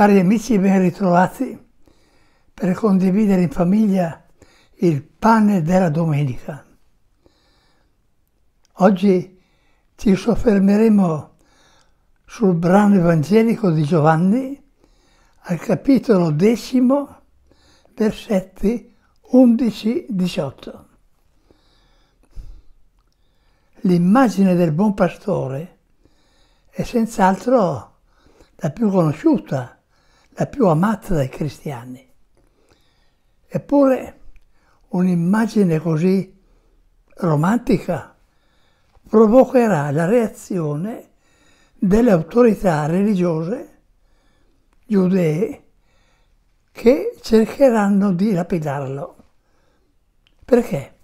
Cari amici, ben ritrovati per condividere in famiglia il pane della domenica. Oggi ci soffermeremo sul brano evangelico di Giovanni al capitolo decimo, versetti 11-18. L'immagine del buon pastore è senz'altro la più conosciuta la più amata dai cristiani. Eppure un'immagine così romantica provocherà la reazione delle autorità religiose giudee che cercheranno di lapidarlo. Perché?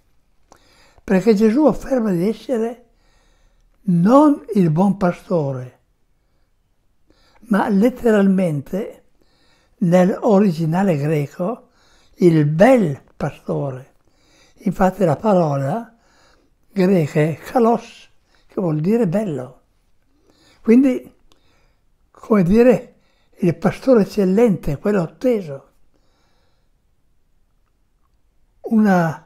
Perché Gesù afferma di essere non il buon pastore, ma letteralmente nell'originale greco il bel pastore. Infatti la parola greca è kalos, che vuol dire bello. Quindi, come dire, il pastore eccellente, quello atteso. Una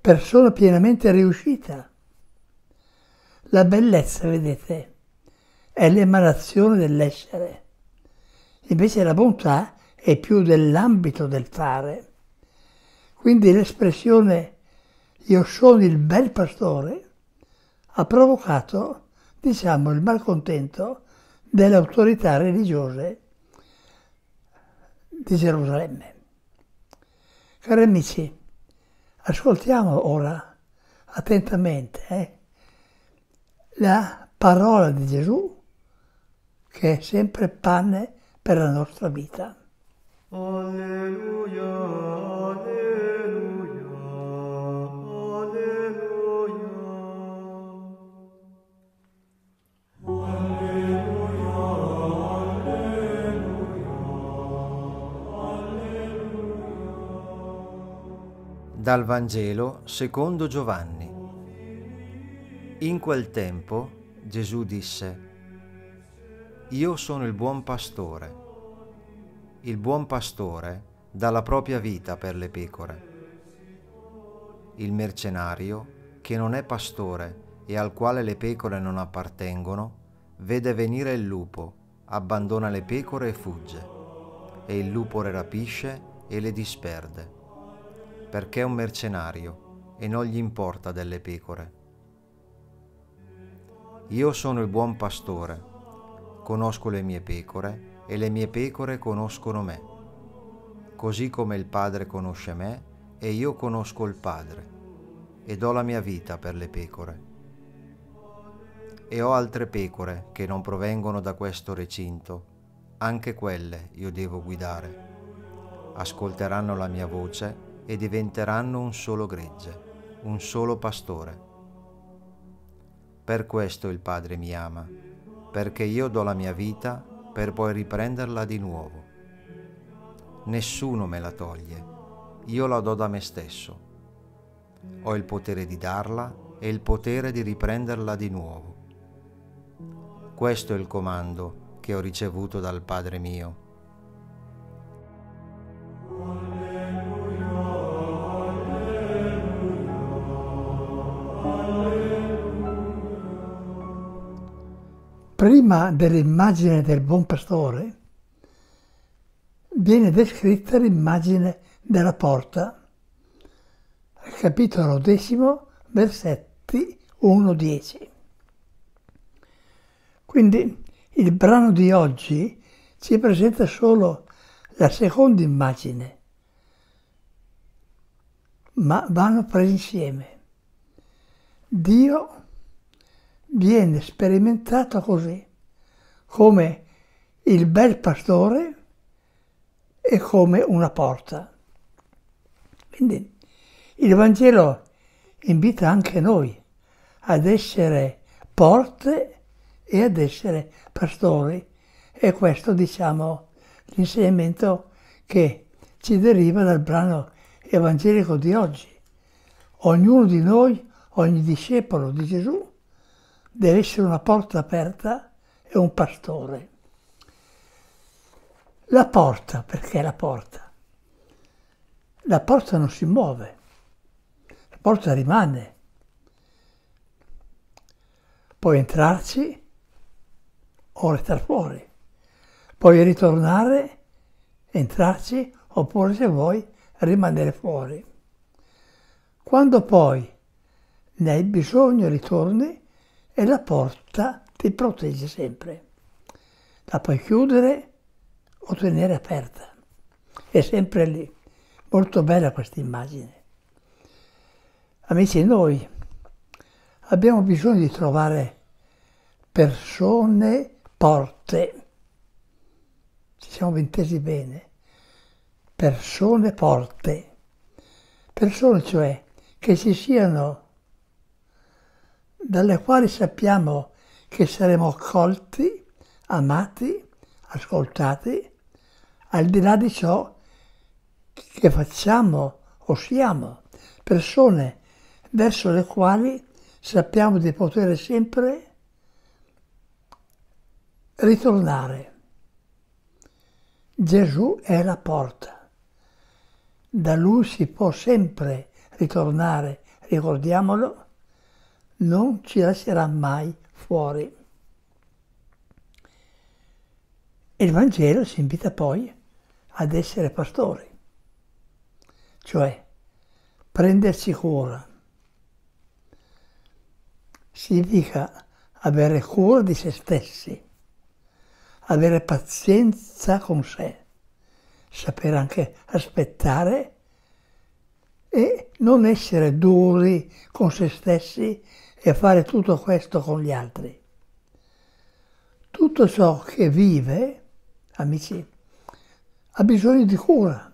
persona pienamente riuscita. La bellezza, vedete, è l'emanazione dell'essere. Invece la bontà è più dell'ambito del fare. Quindi l'espressione io sono il bel pastore ha provocato, diciamo, il malcontento delle autorità religiose di Gerusalemme. Cari amici, ascoltiamo ora attentamente eh, la parola di Gesù, che è sempre pane per la nostra vita. Alleluia, alleluia, alleluia. Alleluia, alleluia, Dal Vangelo secondo Giovanni. In quel tempo Gesù disse, io sono il buon pastore. Il buon pastore dà la propria vita per le pecore. Il mercenario, che non è pastore e al quale le pecore non appartengono, vede venire il lupo, abbandona le pecore e fugge. E il lupo le rapisce e le disperde, perché è un mercenario e non gli importa delle pecore. Io sono il buon pastore conosco le mie pecore e le mie pecore conoscono me, così come il Padre conosce me e io conosco il Padre, e do la mia vita per le pecore. E ho altre pecore che non provengono da questo recinto, anche quelle io devo guidare. Ascolteranno la mia voce e diventeranno un solo gregge, un solo pastore. Per questo il Padre mi ama perché io do la mia vita per poi riprenderla di nuovo. Nessuno me la toglie, io la do da me stesso. Ho il potere di darla e il potere di riprenderla di nuovo. Questo è il comando che ho ricevuto dal Padre mio prima dell'immagine del buon pastore, viene descritta l'immagine della porta. Capitolo decimo, versetti 1-10. Quindi il brano di oggi ci presenta solo la seconda immagine, ma vanno presi insieme. Dio viene sperimentato così, come il bel pastore e come una porta. Quindi il Vangelo invita anche noi ad essere porte e ad essere pastori. E questo, diciamo, l'insegnamento che ci deriva dal brano evangelico di oggi. Ognuno di noi, ogni discepolo di Gesù, deve essere una porta aperta e un pastore. La porta, perché la porta? La porta non si muove, la porta rimane. Puoi entrarci o restare fuori. Puoi ritornare, entrarci oppure se vuoi rimanere fuori. Quando poi ne hai bisogno ritorni e la porta ti protegge sempre. La puoi chiudere o tenere aperta. È sempre lì. Molto bella questa immagine. Amici, noi abbiamo bisogno di trovare persone, porte. Ci siamo intesi bene. Persone, porte. Persone, cioè, che ci siano dalle quali sappiamo che saremo accolti, amati, ascoltati, al di là di ciò che facciamo o siamo, persone verso le quali sappiamo di poter sempre ritornare. Gesù è la porta, da lui si può sempre ritornare, ricordiamolo, non ci lascerà mai fuori. Il Vangelo ci invita poi ad essere pastori, cioè prenderci cura. Significa avere cura di se stessi, avere pazienza con sé, sapere anche aspettare e non essere duri con se stessi e fare tutto questo con gli altri. Tutto ciò che vive, amici, ha bisogno di cura,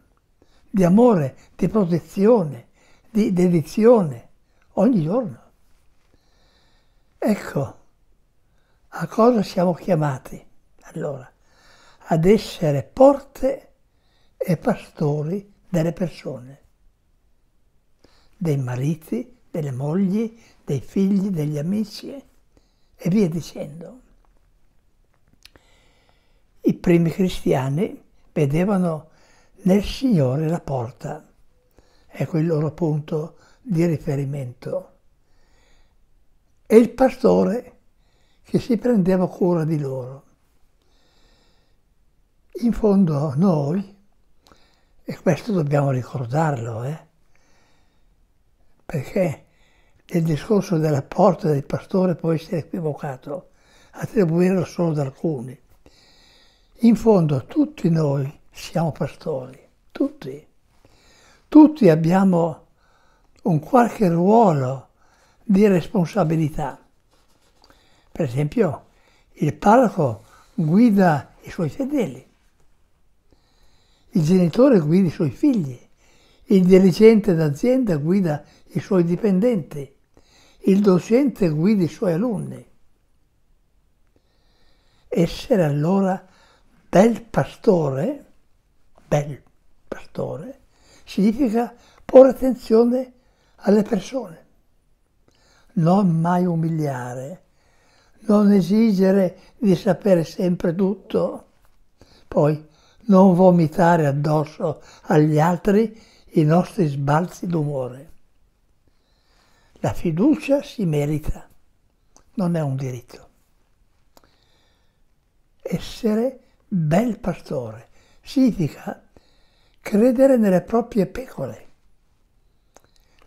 di amore, di protezione, di dedizione, ogni giorno. Ecco, a cosa siamo chiamati allora? Ad essere porte e pastori delle persone, dei mariti, delle mogli, dei figli, degli amici e via dicendo. I primi cristiani vedevano nel Signore la porta, ecco il loro punto di riferimento. E il pastore che si prendeva cura di loro. In fondo noi, e questo dobbiamo ricordarlo, eh, perché il discorso della porta del pastore può essere equivocato, attribuirlo solo ad alcuni. In fondo tutti noi siamo pastori, tutti. Tutti abbiamo un qualche ruolo di responsabilità. Per esempio, il parroco guida i suoi fedeli, il genitore guida i suoi figli, il dirigente d'azienda guida i suoi dipendenti, il docente guida i suoi alunni. Essere allora bel pastore, bel pastore, significa porre attenzione alle persone, non mai umiliare, non esigere di sapere sempre tutto, poi non vomitare addosso agli altri i nostri sbalzi d'umore. La fiducia si merita, non è un diritto. Essere bel pastore significa credere nelle proprie pecore,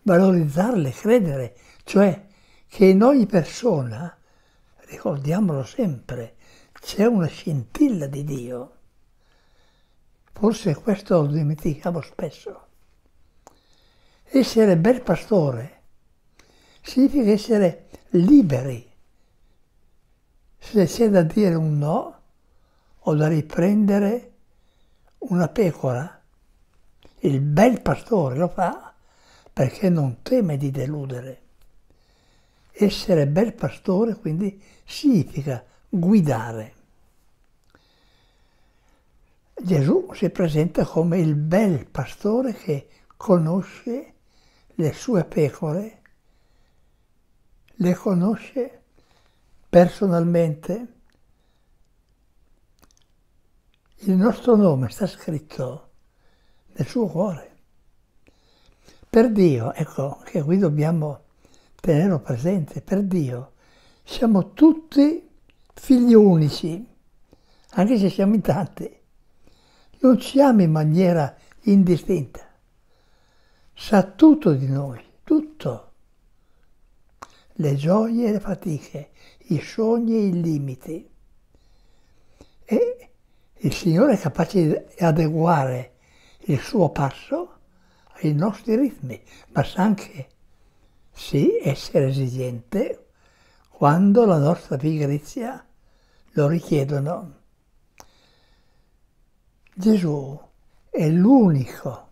valorizzarle, credere, cioè che in ogni persona, ricordiamolo sempre, c'è una scintilla di Dio. Forse questo lo dimentichiamo spesso. Essere bel pastore significa essere liberi. Se c'è da dire un no o da riprendere una pecora, il bel pastore lo fa perché non teme di deludere. Essere bel pastore quindi significa guidare. Gesù si presenta come il bel pastore che conosce le sue pecore le conosce personalmente. Il nostro nome sta scritto nel suo cuore. Per Dio, ecco che qui dobbiamo tenerlo presente, per Dio siamo tutti figli unici, anche se siamo in tanti. Non siamo in maniera indistinta. Sa tutto di noi, tutto le gioie e le fatiche, i sogni e i limiti. E il Signore è capace di adeguare il suo passo ai nostri ritmi, ma sa anche, sì, essere esigente quando la nostra pigrizia lo richiedono. Gesù è l'unico,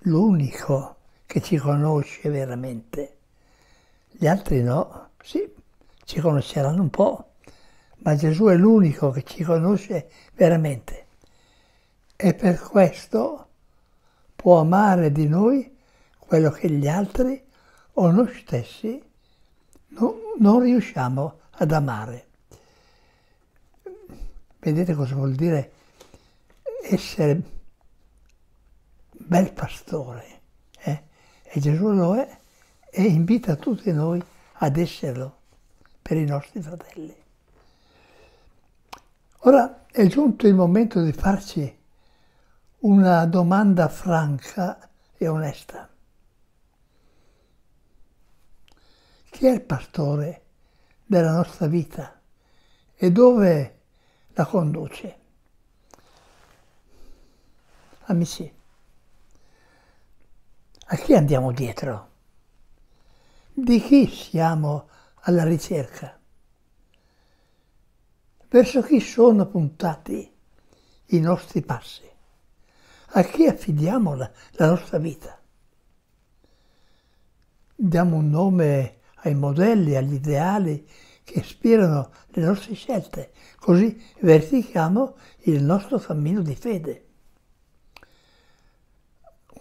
l'unico che ci conosce veramente gli altri no, sì, ci conosceranno un po', ma Gesù è l'unico che ci conosce veramente e per questo può amare di noi quello che gli altri o noi stessi non, non riusciamo ad amare. Vedete cosa vuol dire essere bel pastore? Eh? E Gesù lo è e invita tutti noi ad esserlo per i nostri fratelli. Ora è giunto il momento di farci una domanda franca e onesta. Chi è il pastore della nostra vita e dove la conduce? Amici, a chi andiamo dietro? di chi siamo alla ricerca? Verso chi sono puntati i nostri passi? A chi affidiamo la, la nostra vita? Diamo un nome ai modelli, agli ideali che ispirano le nostre scelte, così verifichiamo il nostro cammino di fede.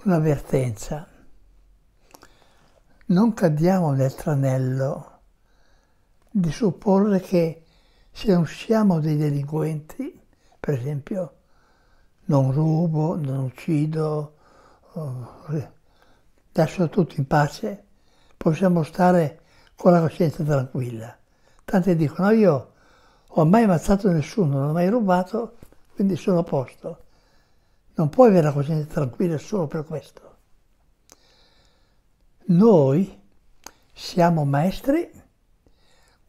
Un'avvertenza non cadiamo nel tranello di supporre che se non siamo dei delinquenti, per esempio, non rubo, non uccido, eh, lascio tutti in pace, possiamo stare con la coscienza tranquilla. Tanti dicono, io ho mai ammazzato nessuno, non ho mai rubato, quindi sono a posto. Non puoi avere la coscienza tranquilla solo per questo. Noi siamo maestri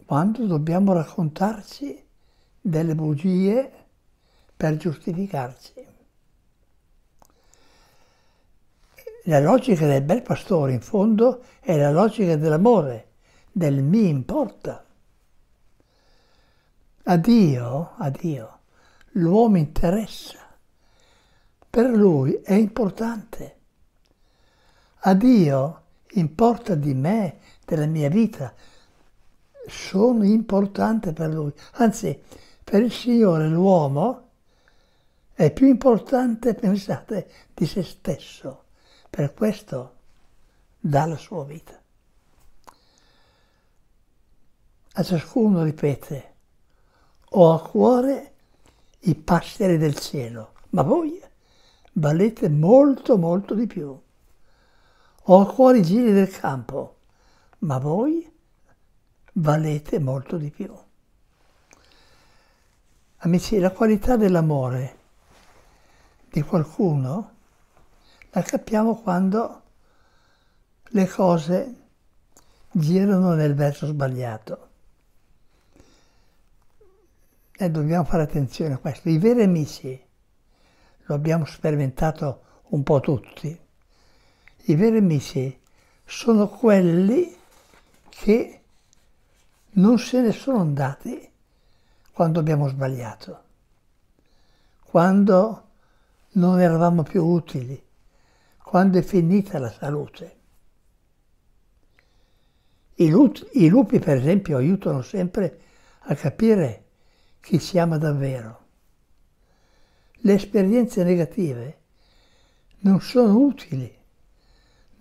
quando dobbiamo raccontarci delle bugie per giustificarci. La logica del bel pastore, in fondo, è la logica dell'amore, del mi importa. A Dio, a Dio, l'uomo interessa. Per lui è importante. A Dio importa di me, della mia vita, sono importante per lui. Anzi, per il Signore l'uomo è più importante, pensate, di se stesso. Per questo dà la sua vita. A ciascuno ripete, ho a cuore i passeri del cielo, ma voi valete molto molto di più. Ho il cuore i giri del campo, ma voi valete molto di più. Amici, la qualità dell'amore di qualcuno la capiamo quando le cose girano nel verso sbagliato. E eh, dobbiamo fare attenzione a questo. I veri amici lo abbiamo sperimentato un po' tutti i veri amici sono quelli che non se ne sono andati quando abbiamo sbagliato, quando non eravamo più utili, quando è finita la salute. I, lupi, I lupi, per esempio, aiutano sempre a capire chi si ama davvero. Le esperienze negative non sono utili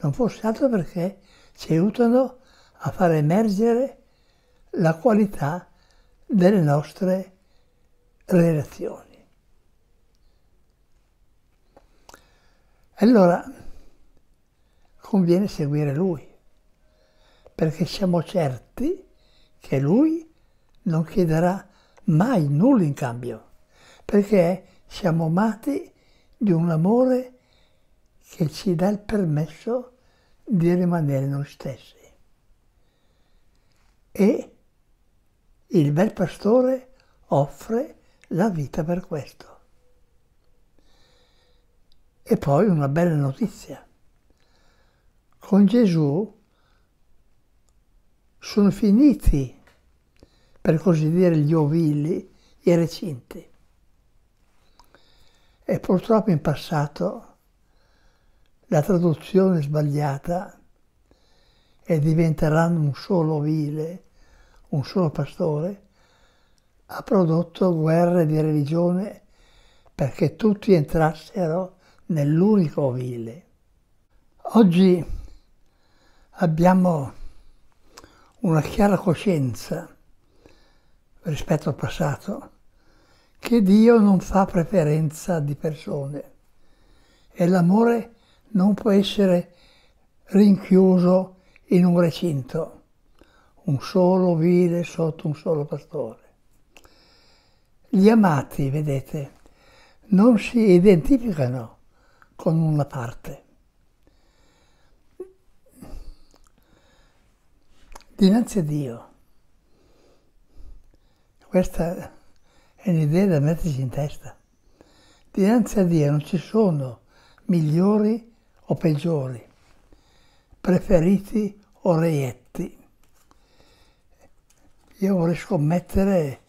non fosse altro perché ci aiutano a far emergere la qualità delle nostre relazioni. Allora conviene seguire lui, perché siamo certi che lui non chiederà mai nulla in cambio, perché siamo amati di un amore che ci dà il permesso di rimanere noi stessi. E il bel pastore offre la vita per questo. E poi una bella notizia. Con Gesù sono finiti, per così dire, gli ovili, i recinti. E purtroppo in passato la traduzione sbagliata e diventeranno un solo vile, un solo pastore, ha prodotto guerre di religione perché tutti entrassero nell'unico vile. Oggi abbiamo una chiara coscienza rispetto al passato che Dio non fa preferenza di persone e l'amore è non può essere rinchiuso in un recinto, un solo vile sotto un solo pastore. Gli amati, vedete, non si identificano con una parte. Dinanzi a Dio, questa è un'idea da metterci in testa, dinanzi a Dio non ci sono migliori o peggiori, preferiti o reietti. Io vorrei scommettere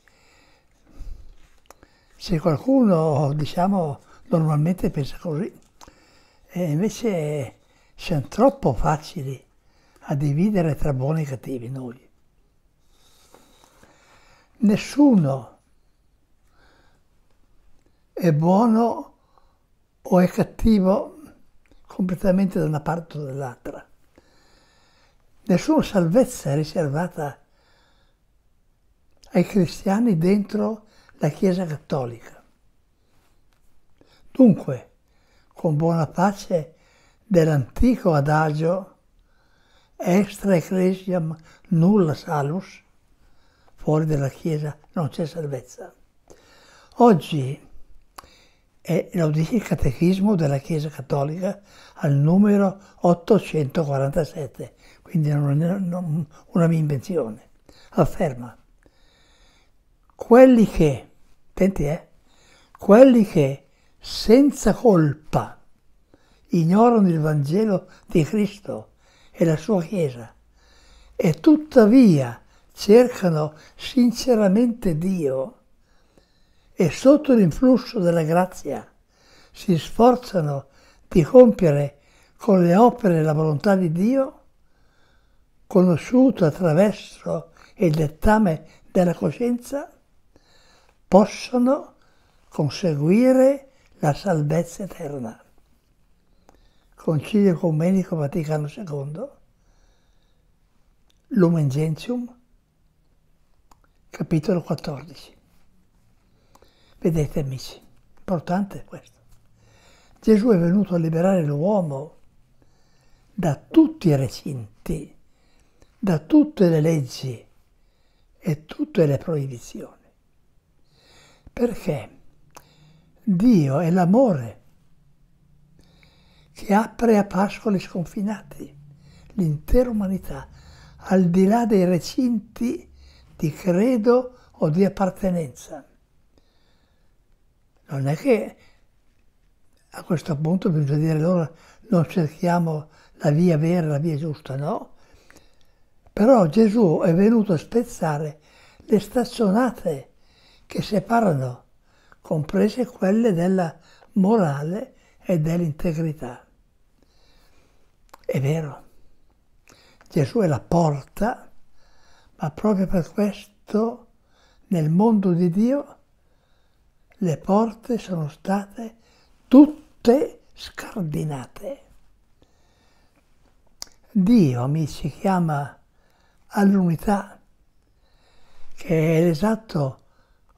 se qualcuno, diciamo, normalmente pensa così, e invece siamo troppo facili a dividere tra buoni e cattivi noi. Nessuno è buono o è cattivo completamente da una parte o dall'altra. Nessuna salvezza è riservata ai cristiani dentro la Chiesa Cattolica. Dunque, con buona pace dell'antico adagio extra ecclesiam nulla salus, fuori dalla Chiesa non c'è salvezza. Oggi e lo dice il catechismo della Chiesa Cattolica al numero 847, quindi non è una mia invenzione. Afferma, quelli che, attenti eh, quelli che senza colpa ignorano il Vangelo di Cristo e la sua Chiesa e tuttavia cercano sinceramente Dio, e sotto l'influsso della grazia si sforzano di compiere con le opere la volontà di Dio, conosciuto attraverso il dettame della coscienza, possono conseguire la salvezza eterna. Concilio Ecumenico Vaticano II, Lumen Gentium, capitolo 14. Vedete amici, importante questo. Gesù è venuto a liberare l'uomo da tutti i recinti, da tutte le leggi e tutte le proibizioni. Perché Dio è l'amore che apre a pascoli sconfinati l'intera umanità, al di là dei recinti di credo o di appartenenza. Non è che a questo punto bisogna dire allora non cerchiamo la via vera, la via giusta, no? Però Gesù è venuto a spezzare le stazionate che separano, comprese quelle della morale e dell'integrità. È vero, Gesù è la porta, ma proprio per questo nel mondo di Dio le porte sono state tutte scardinate. Dio, amici, chiama all'unità, che è l'esatto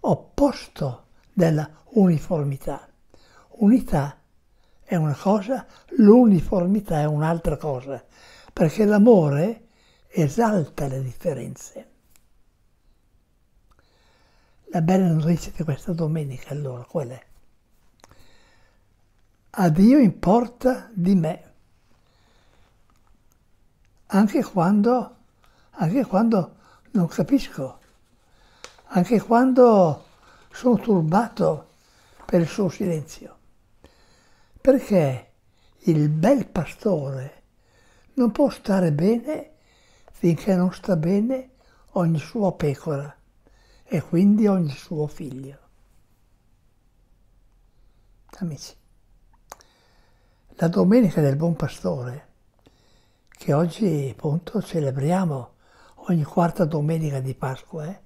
opposto della uniformità. Unità è una cosa, l'uniformità è un'altra cosa, perché l'amore esalta le differenze. La bella notizia di questa domenica allora qual è? A Dio importa di me, anche quando, anche quando non capisco, anche quando sono turbato per il suo silenzio, perché il bel pastore non può stare bene finché non sta bene ogni sua pecora e quindi ogni suo figlio. Amici, la Domenica del Buon Pastore, che oggi appunto celebriamo ogni quarta domenica di Pasqua, eh,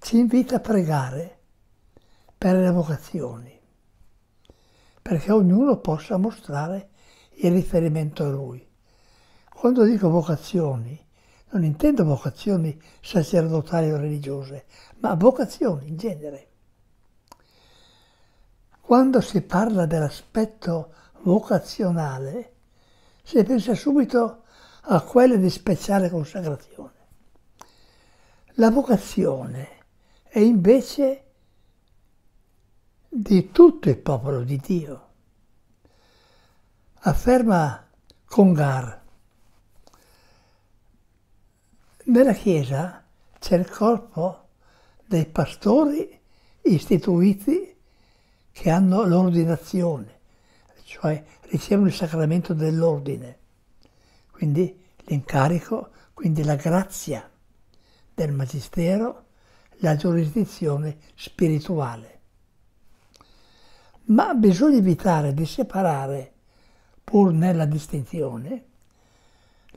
ci invita a pregare per le vocazioni, perché ognuno possa mostrare il riferimento a lui. Quando dico vocazioni, non intendo vocazioni sacerdotali o religiose, ma vocazioni in genere. Quando si parla dell'aspetto vocazionale, si pensa subito a quelle di speciale consacrazione. La vocazione è invece di tutto il popolo di Dio. Afferma Congar nella chiesa c'è il corpo dei pastori istituiti che hanno l'ordinazione, cioè ricevono il sacramento dell'ordine, quindi l'incarico, quindi la grazia del magistero, la giurisdizione spirituale. Ma bisogna evitare di separare, pur nella distinzione,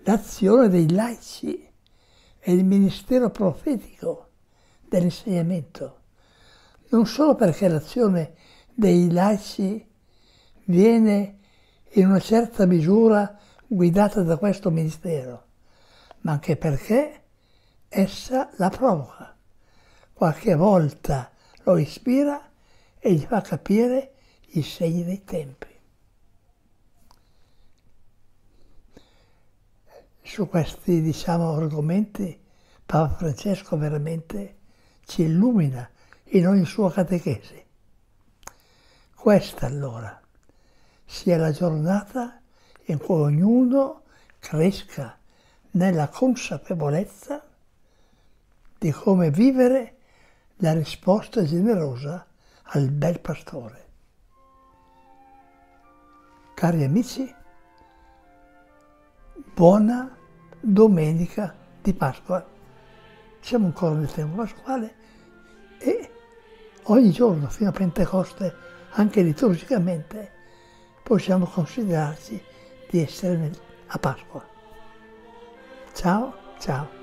l'azione dei laici è il ministero profetico dell'insegnamento, non solo perché l'azione dei laici viene in una certa misura guidata da questo ministero, ma anche perché essa la provoca, qualche volta lo ispira e gli fa capire i segni dei tempi. su questi diciamo, argomenti Papa Francesco veramente ci illumina in ogni sua catechesi. Questa allora sia la giornata in cui ognuno cresca nella consapevolezza di come vivere la risposta generosa al bel pastore. Cari amici, buona domenica di Pasqua. Siamo ancora nel tempo pasquale e ogni giorno fino a Pentecoste, anche liturgicamente, possiamo considerarci di essere a Pasqua. Ciao, ciao.